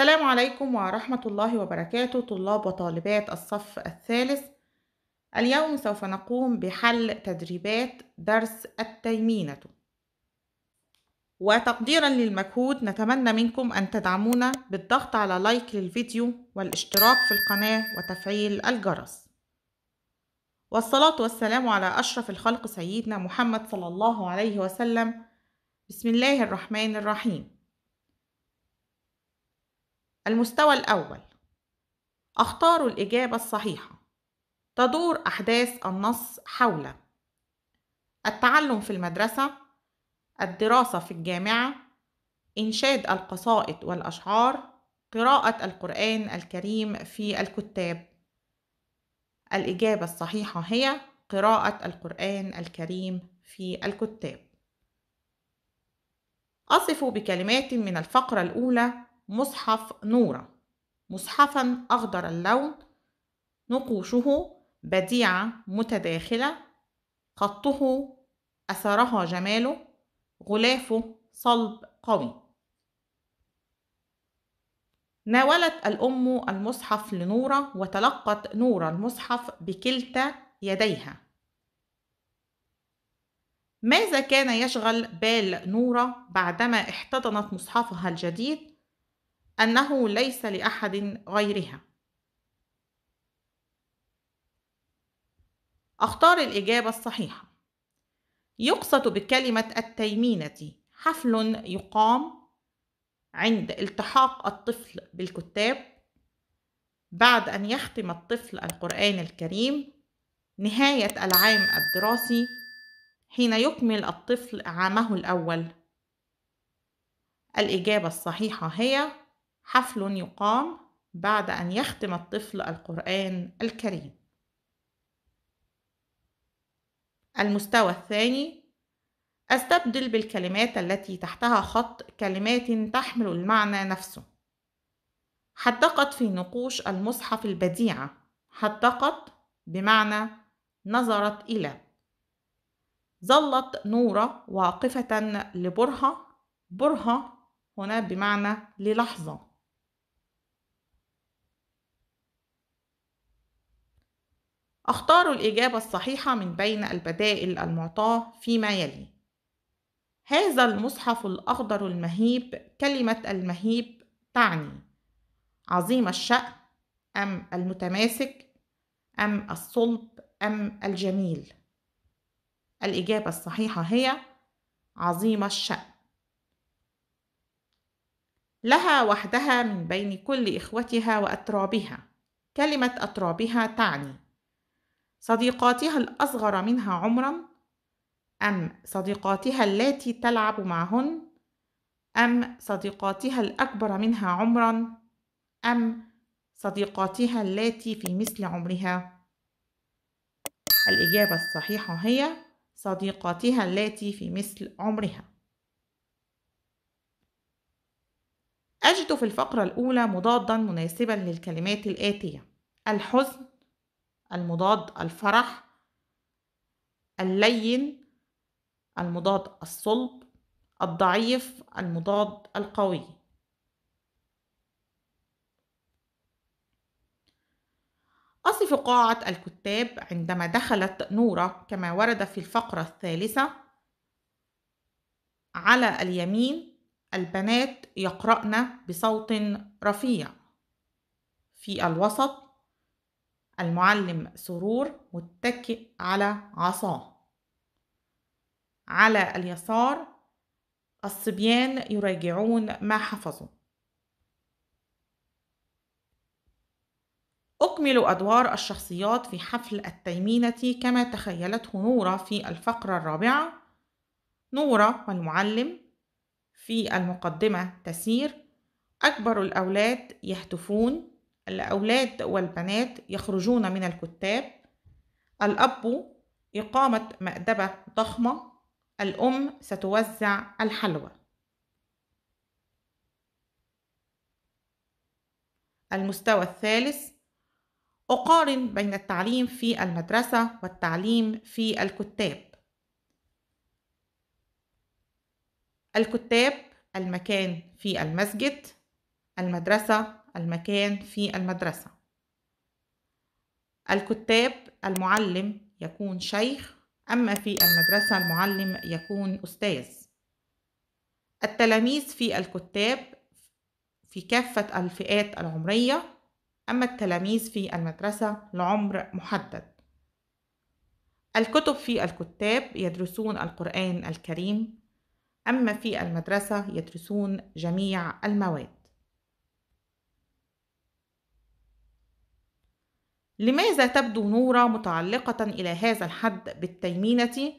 السلام عليكم ورحمة الله وبركاته طلاب وطالبات الصف الثالث اليوم سوف نقوم بحل تدريبات درس التيمينة وتقديرا للمجهود نتمنى منكم أن تدعمونا بالضغط على لايك للفيديو والاشتراك في القناة وتفعيل الجرس والصلاة والسلام على أشرف الخلق سيدنا محمد صلى الله عليه وسلم بسم الله الرحمن الرحيم المستوى الأول اختار الإجابة الصحيحة تدور أحداث النص حول التعلم في المدرسة الدراسة في الجامعة إنشاد القصائد والأشعار قراءة القرآن الكريم في الكتاب الإجابة الصحيحة هي قراءة القرآن الكريم في الكتاب أصف بكلمات من الفقرة الأولى مصحف نورة مصحفا أخضر اللون نقوشه بديعة متداخلة خطه أثرها جماله غلافه صلب قوي ناولت الأم المصحف لنورة وتلقت نورة المصحف بكلتا يديها ماذا كان يشغل بال نورة بعدما احتضنت مصحفها الجديد أنه ليس لأحد غيرها أختار الإجابة الصحيحة يقصد بكلمة التيمينة حفل يقام عند التحاق الطفل بالكتاب بعد أن يختم الطفل القرآن الكريم نهاية العام الدراسي حين يكمل الطفل عامه الأول الإجابة الصحيحة هي حفل يقام بعد أن يختم الطفل القرآن الكريم المستوى الثاني أستبدل بالكلمات التي تحتها خط كلمات تحمل المعنى نفسه حدقت في نقوش المصحف البديعة حدقت بمعنى نظرت إلى ظلت نورة واقفة لبرهة برهة هنا بمعنى للحظة اختار الإجابة الصحيحة من بين البدائل المعطاة فيما يلي هذا المصحف الأخضر المهيب كلمة المهيب تعني عظيم الشأن أم المتماسك أم الصلب أم الجميل الإجابة الصحيحة هي عظيم الشأن لها وحدها من بين كل إخوتها وأترابها كلمة أترابها تعني صديقاتها الأصغر منها عمرا أم صديقاتها اللاتي تلعب معهن أم صديقاتها الأكبر منها عمرا أم صديقاتها اللاتي في مثل عمرها الإجابة الصحيحة هي صديقاتها اللاتي في مثل عمرها أجد في الفقرة الأولى مضادا مناسبا للكلمات الآتية الحزن المضاد الفرح اللين المضاد الصلب الضعيف المضاد القوي أصف قاعة الكتاب عندما دخلت نورة كما ورد في الفقرة الثالثة على اليمين البنات يقرأن بصوت رفيع في الوسط المعلم سرور متكئ على عصاه على اليسار الصبيان يراجعون ما حفظوا أكمل أدوار الشخصيات في حفل التيمينة كما تخيلته نورة في الفقرة الرابعة نورة والمعلم في المقدمة تسير أكبر الأولاد يهتفون الأولاد والبنات يخرجون من الكتاب الأب إقامة مأدبة ضخمة الأم ستوزع الحلوى المستوى الثالث أقارن بين التعليم في المدرسة والتعليم في الكتاب الكتاب المكان في المسجد المدرسة المكان في المدرسة الكتاب المعلم يكون شيخ أما في المدرسة المعلم يكون أستاذ التلاميذ في الكتاب في كافة الفئات العمرية أما التلاميذ في المدرسة لعمر محدد الكتب في الكتاب يدرسون القرآن الكريم أما في المدرسة يدرسون جميع المواد لماذا تبدو نورة متعلقة إلى هذا الحد بالتيمينة؟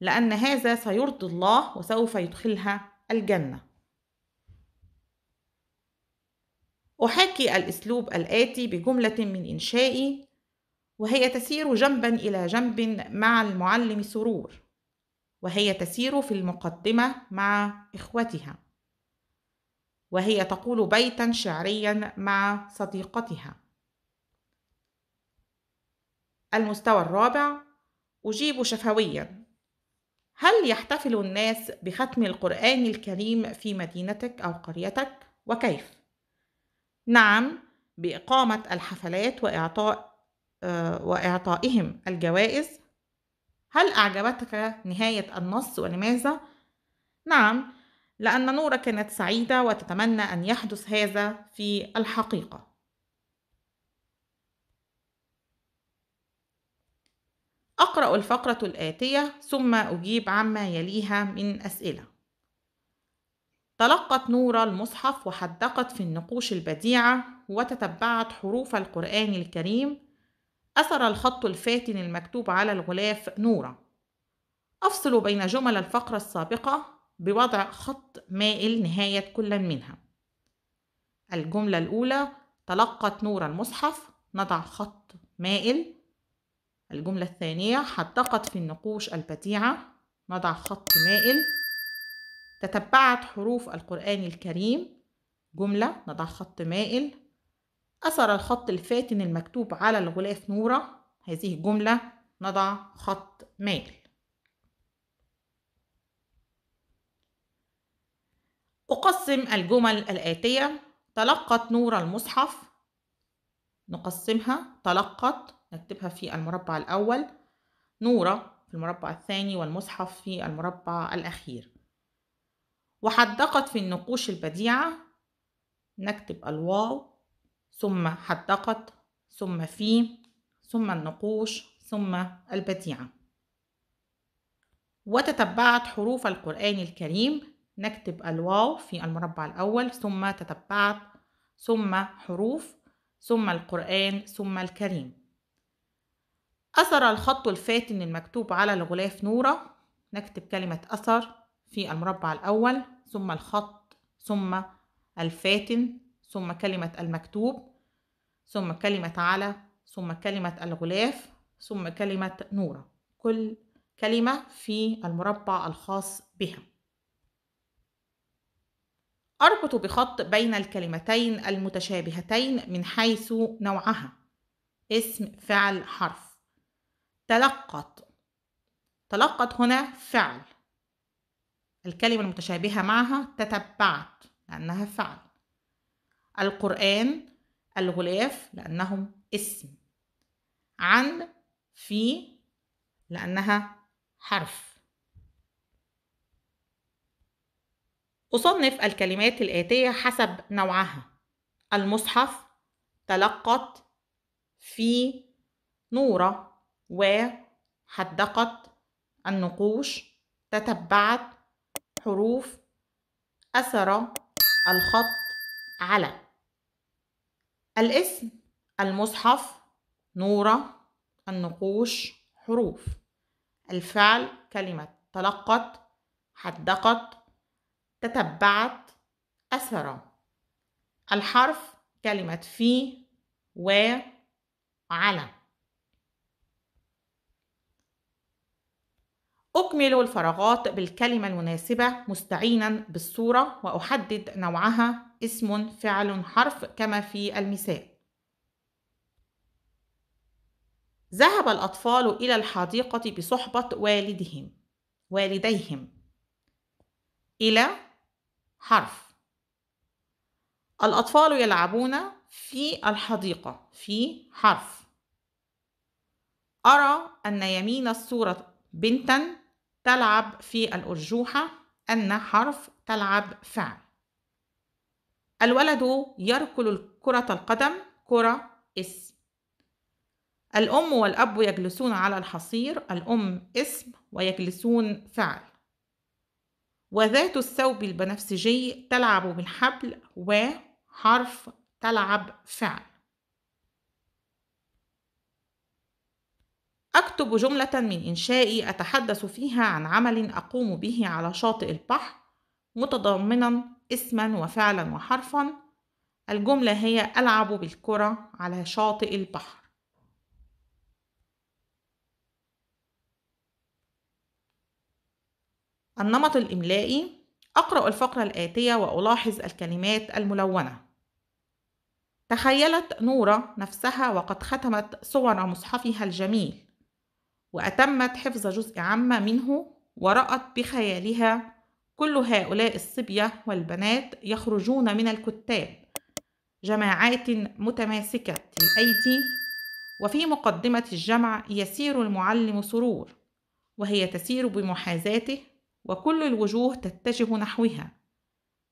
لأن هذا سيرضي الله وسوف يدخلها الجنة. أحاكي الأسلوب الآتي بجملة من إنشائي وهي تسير جنبا إلى جنب مع المعلم سرور وهي تسير في المقدمة مع إخوتها وهي تقول بيتا شعريا مع صديقتها المستوى الرابع أجيب شفويا هل يحتفل الناس بختم القرآن الكريم في مدينتك أو قريتك وكيف؟ نعم بإقامة الحفلات وإعطاء آه، وإعطائهم الجوائز هل أعجبتك نهاية النص ولماذا؟ نعم لأن نورة كانت سعيدة وتتمنى أن يحدث هذا في الحقيقة أقرأ الفقرة الآتية ثم أجيب عما يليها من أسئلة. تلقت نورة المصحف وحدقت في النقوش البديعة وتتبعت حروف القرآن الكريم أثر الخط الفاتن المكتوب على الغلاف نورة. أفصل بين جمل الفقرة السابقة بوضع خط مائل نهاية كل منها. الجملة الأولى تلقت نور المصحف نضع خط مائل الجملة الثانية حدقت في النقوش البديعة نضع خط مائل تتبعت حروف القرآن الكريم جملة نضع خط مائل أثر الخط الفاتن المكتوب على الغلاف نورة هذه جملة نضع خط مائل أقسم الجمل الآتية تلقت نور المصحف نقسمها تلقت نكتبها في المربع الأول نورة في المربع الثاني والمصحف في المربع الأخير وحدقت في النقوش البديعة نكتب الواو ثم حدقت ثم في ثم النقوش ثم البديعة وتتبعت حروف القرآن الكريم نكتب الواو في المربع الأول ثم تتبعت ثم حروف ثم القرآن ثم الكريم أثر الخط الفاتن المكتوب على الغلاف نورة نكتب كلمة أثر في المربع الأول ثم الخط ثم الفاتن ثم كلمة المكتوب ثم كلمة على ثم كلمة الغلاف ثم كلمة نورة كل كلمة في المربع الخاص بها أربط بخط بين الكلمتين المتشابهتين من حيث نوعها اسم فعل حرف تلقت تلقت هنا فعل الكلمة المتشابهة معها تتبعت لأنها فعل القرآن الغلاف لأنهم اسم عن في لأنها حرف أصنف الكلمات الآتية حسب نوعها المصحف تلقت في نورة وحدقت النقوش تتبعت حروف أثر الخط على الاسم المصحف نورة النقوش حروف الفعل كلمة تلقت حدقت تتبعت أثر الحرف كلمة في وعلى أكمل الفراغات بالكلمة المناسبة مستعينا بالصورة وأحدد نوعها اسم فعل حرف كما في المثال ذهب الأطفال إلى الحديقة بصحبة والدهم والديهم إلى حرف الأطفال يلعبون في الحديقة في حرف أرى أن يمين الصورة بنتا تلعب في الأرجوحة أن حرف تلعب فعل الولد يركل كرة القدم كرة اسم الأم والأب يجلسون على الحصير الأم اسم ويجلسون فعل وذات الثوب البنفسجي تلعب بالحبل وحرف تلعب فعل أكتب جملة من إنشائي أتحدث فيها عن عمل أقوم به على شاطئ البحر متضمنا اسما وفعلا وحرفا الجملة هي ألعب بالكرة على شاطئ البحر النمط الإملائي أقرأ الفقرة الآتية وألاحظ الكلمات الملونة تخيلت نورة نفسها وقد ختمت صور مصحفها الجميل وأتمت حفظ جزء عامة منه ورأت بخيالها كل هؤلاء الصبية والبنات يخرجون من الكتاب جماعات متماسكة الأيدي وفي مقدمة الجمع يسير المعلم سرور وهي تسير بمحاذاته وكل الوجوه تتجه نحوها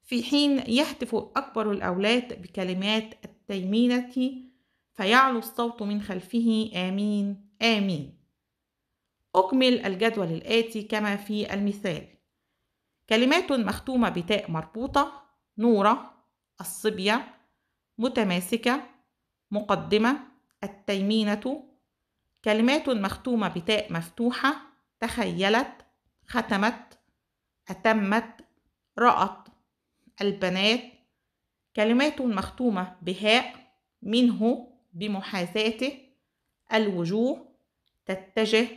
في حين يهتف أكبر الأولاد بكلمات التيمينة فيعلو الصوت من خلفه آمين آمين أكمل الجدول الآتي كما في المثال كلمات مختومة بتاء مربوطة نورة الصبية متماسكة مقدمة التيمينة كلمات مختومة بتاء مفتوحة تخيلت ختمت أتمت رأت البنات كلمات مختومة بهاء منه بمحاذاته الوجوه تتجه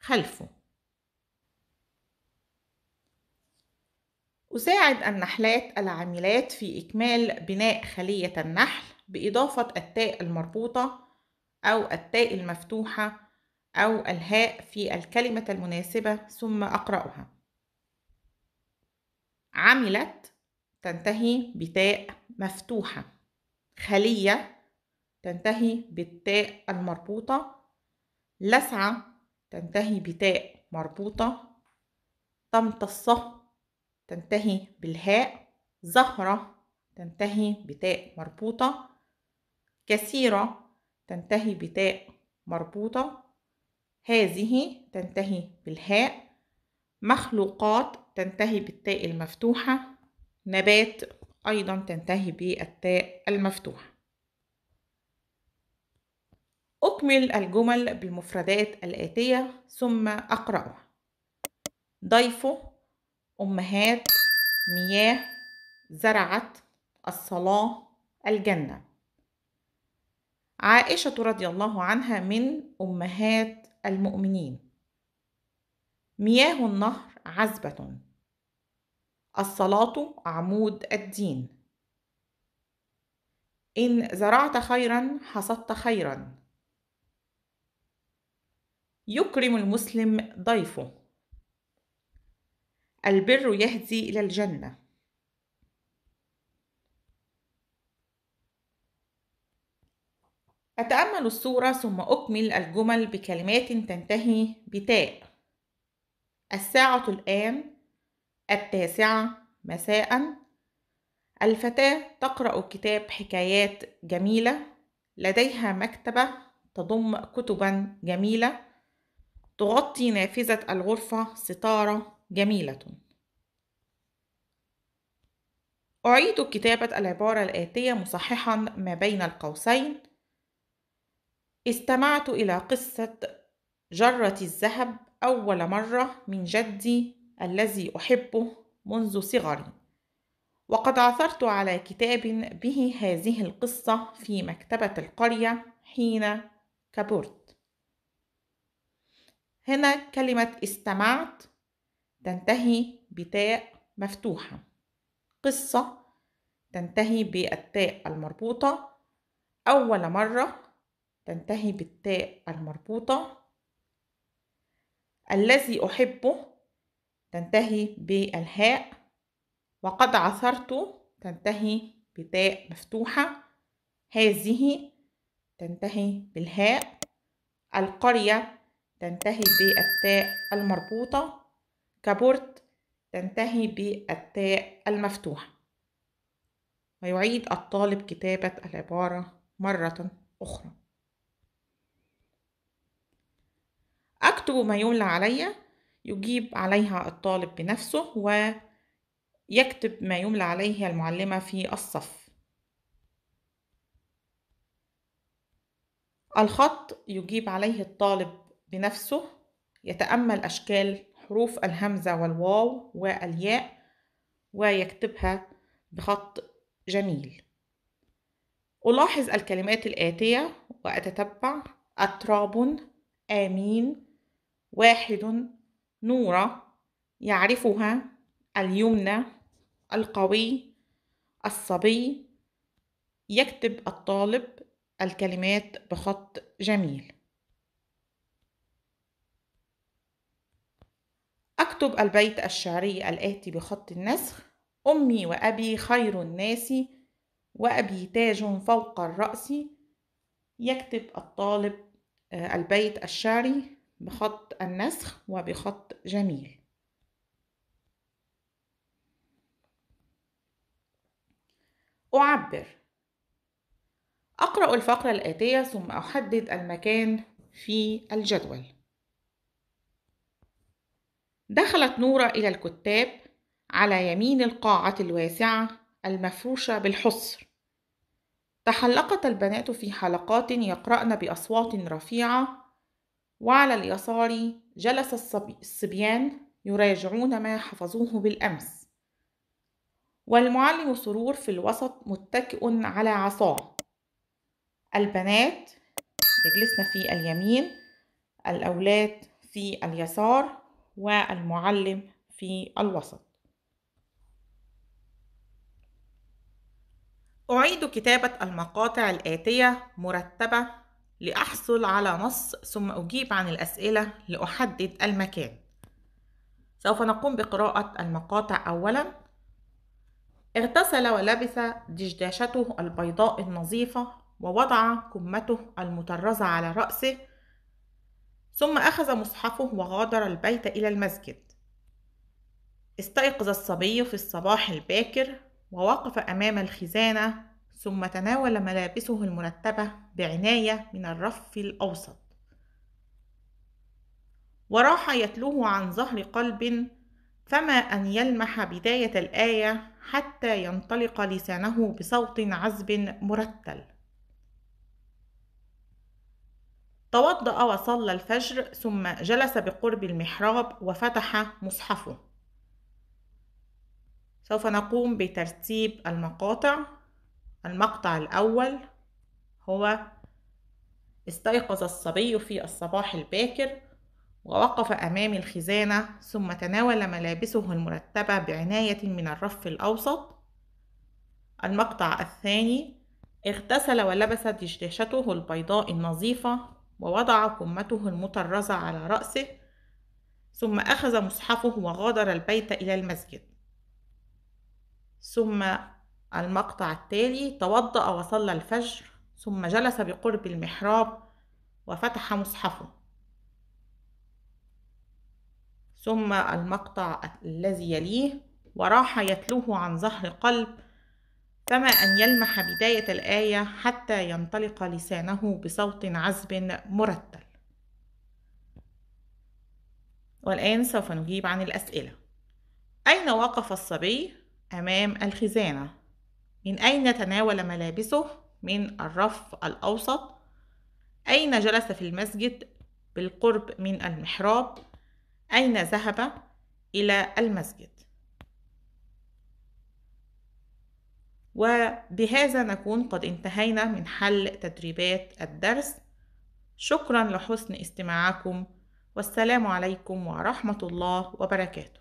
خلفه أساعد النحلات العاملات في إكمال بناء خلية النحل بإضافة التاء المربوطة أو التاء المفتوحة أو الهاء في الكلمة المناسبة ثم أقرأها عملت تنتهي بتاء مفتوحة خلية تنتهي بالتاء المربوطة لسعة تنتهي بتاء مربوطة تمتص تنتهي بالهاء زهرة تنتهي بتاء مربوطة كثيرة تنتهي بتاء مربوطة هذه تنتهي بالهاء مخلوقات تنتهي بالتاء المفتوحة نبات أيضا تنتهي بالتاء المفتوحة أكمل الجمل بالمفردات الآتية ثم أقرأها ضيفه أمهات مياه زرعت الصلاة الجنة عائشة رضي الله عنها من أمهات المؤمنين مياه النهر عذبة الصلاة عمود الدين إن زرعت خيرا حصدت خيرا يكرم المسلم ضيفه البر يهدي إلى الجنة أتأمل الصورة ثم أكمل الجمل بكلمات تنتهي بتاء الساعة الآن التاسعة مساء الفتاة تقرأ كتاب حكايات جميلة لديها مكتبة تضم كتبا جميلة تغطي نافذة الغرفة ستارة جميلة أعيد كتابة العبارة الآتية مصححا ما بين القوسين استمعت إلى قصة جرة الذهب أول مرة من جدي الذي أحبه منذ صغري وقد عثرت على كتاب به هذه القصة في مكتبة القرية حين كبرت هنا كلمة استمعت تنتهي بتاء مفتوحة قصة تنتهي بالتاء المربوطة أول مرة تنتهي بالتاء المربوطة الذي أحبه تنتهي بالهاء وقد عثرت تنتهي بتاء مفتوحة هذه تنتهي بالهاء القرية تنتهي بالتاء المربوطة كابورت تنتهي بالتاء المفتوحة ويعيد الطالب كتابة العبارة مرة أخرى أكتب ما يملى علي يجيب عليها الطالب بنفسه ويكتب ما يملى عليه المعلمة في الصف الخط يجيب عليه الطالب بنفسه يتأمل أشكال حروف الهمزة والواو والياء ويكتبها بخط جميل ألاحظ الكلمات الآتية وأتتبع أتراب آمين واحد نورة يعرفها اليمنى القوي الصبي يكتب الطالب الكلمات بخط جميل أكتب البيت الشعري الآتي بخط النسخ أمي وأبي خير الناس وأبي تاج فوق الرأس يكتب الطالب آه، البيت الشعري بخط النسخ وبخط جميل أعبر أقرأ الفقرة الآتية ثم أحدد المكان في الجدول دخلت نورة إلى الكتاب على يمين القاعة الواسعة المفروشة بالحصر تحلقت البنات في حلقات يقرأن بأصوات رفيعة وعلى اليسار جلس الصبيان يراجعون ما حفظوه بالأمس والمعلم سرور في الوسط متكئ على عصاه البنات يجلسن في اليمين الأولاد في اليسار والمعلم في الوسط أعيد كتابة المقاطع الآتية مرتبة لأحصل على نص ثم أجيب عن الأسئلة لأحدد المكان سوف نقوم بقراءة المقاطع أولا اغتسل ولبس دشداشته البيضاء النظيفة ووضع كمته المطرزة على رأسه ثم أخذ مصحفه وغادر البيت إلى المسجد استيقظ الصبي في الصباح الباكر ووقف أمام الخزانة ثم تناول ملابسه المرتبة بعناية من الرف الأوسط وراح يتلوه عن ظهر قلب فما أن يلمح بداية الآية حتى ينطلق لسانه بصوت عذب مرتل توضأ وصلى الفجر ثم جلس بقرب المحراب وفتح مصحفه سوف نقوم بترتيب المقاطع المقطع الأول هو استيقظ الصبي في الصباح الباكر ووقف أمام الخزانة ثم تناول ملابسه المرتبة بعناية من الرف الأوسط المقطع الثاني اغتسل ولبس دشداشته البيضاء النظيفة ووضع قمته المطرزة على رأسه ثم أخذ مصحفه وغادر البيت إلى المسجد ثم المقطع التالي توضأ وصلى الفجر ثم جلس بقرب المحراب وفتح مصحفه ثم المقطع الذي يليه وراح يتلوه عن ظهر قلب كما أن يلمح بداية الآية حتى ينطلق لسانه بصوت عذب مرتل والآن سوف نجيب عن الأسئلة أين وقف الصبي أمام الخزانة؟ من أين تناول ملابسه؟ من الرف الأوسط أين جلس في المسجد بالقرب من المحراب أين ذهب إلى المسجد وبهذا نكون قد انتهينا من حل تدريبات الدرس شكرا لحسن استماعكم والسلام عليكم ورحمه الله وبركاته